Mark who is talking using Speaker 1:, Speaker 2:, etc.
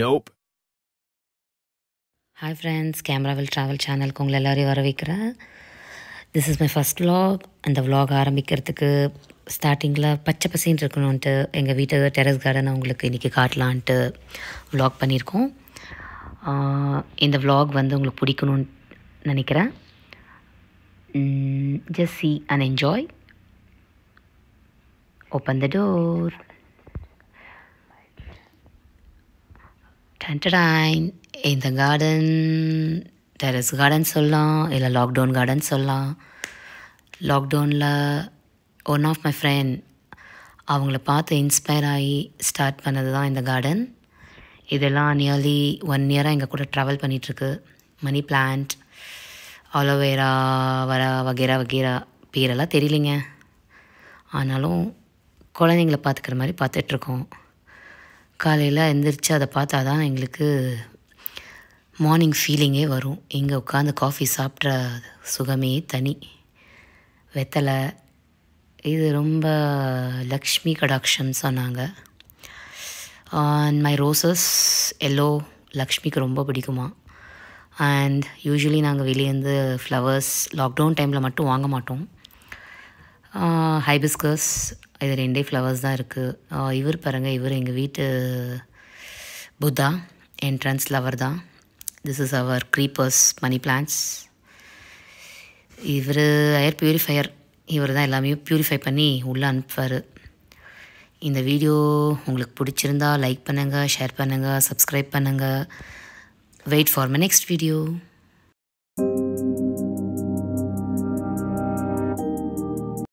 Speaker 1: நோப்
Speaker 2: hi friends கேமராவில் travel சேனலுக்கு உங்களை எல்லோரையும் வைக்கிறேன் this is my first vlog அந்த விலாக் ஆரம்பிக்கிறதுக்கு ஸ்டார்டிங்கில் பச்சை பசின்னு
Speaker 3: இருக்கணும்ன்ட்டு எங்கள் வீட்டு டெரஸ் கார்டனை உங்களுக்கு இன்றைக்கி காட்டலான்ட்டு விலாக் பண்ணியிருக்கோம் இந்த விலாக் வந்து உங்களுக்கு பிடிக்கணும்னு நினைக்கிறேன் just see and enjoy open the door டன்டடாயின் இந்த கார்டன் டெரஸ் கார்டன் சொல்லலாம் இல்லை லாக்டவுன் கார்டன் சொல்லலாம் லாக்டவுனில் ஒன் ஆஃப் மை ஃப்ரெண்ட் அவங்கள பார்த்து இன்ஸ்பயர் ஆகி ஸ்டார்ட் பண்ணது தான் இந்த கார்டன் இதெல்லாம் நியர்லி ஒன் இயராக எங்கள் கூட ட்ராவல் பண்ணிகிட்ருக்கு மணி பிளான்ட் அலோவேரா வர வகைரா வகைரா பேரெல்லாம் தெரியலிங்க ஆனாலும் குழந்தைங்கள பார்த்துக்கிற மாதிரி பார்த்துட்ருக்கோம் காலையில் எந்திரிச்சு அதை பார்த்தா தான் எங்களுக்கு மார்னிங் ஃபீலிங்கே வரும் இங்கே உட்காந்து காஃபி சாப்பிட்ற சுகமே தனி வெத்தலை இது ரொம்ப லக்ஷ்மி கடாக்ஷன் சொன்னாங்க அண்ட் மை ரோசஸ் எல்லோ லக்ஷ்மிக்கு ரொம்ப பிடிக்குமா அண்ட் யூஸ்வலி நாங்கள் வெளியேருந்து ஃப்ளவர்ஸ் லாக்டவுன் டைமில் மட்டும் வாங்க மாட்டோம் ஹைபிஸ்கர்ஸ் இது ரெண்டே ஃப்ளவர்ஸ் தான் இருக்குது இவர் பாருங்கள் இவர் எங்கள் வீட்டு புத்தா என்ட்ரன்ஸ் லவர் தான் this is our creepers money plants இவர் ஏர் ப்யூரிஃபையர் இவர் தான் எல்லாமே ப்யூரிஃபை பண்ணி உள்ளே அனுப்புவார் இந்த வீடியோ உங்களுக்கு பிடிச்சிருந்தா லைக் பண்ணுங்கள் ஷேர் பண்ணுங்கள் சப்ஸ்கிரைப் பண்ணுங்கள் wait for my next video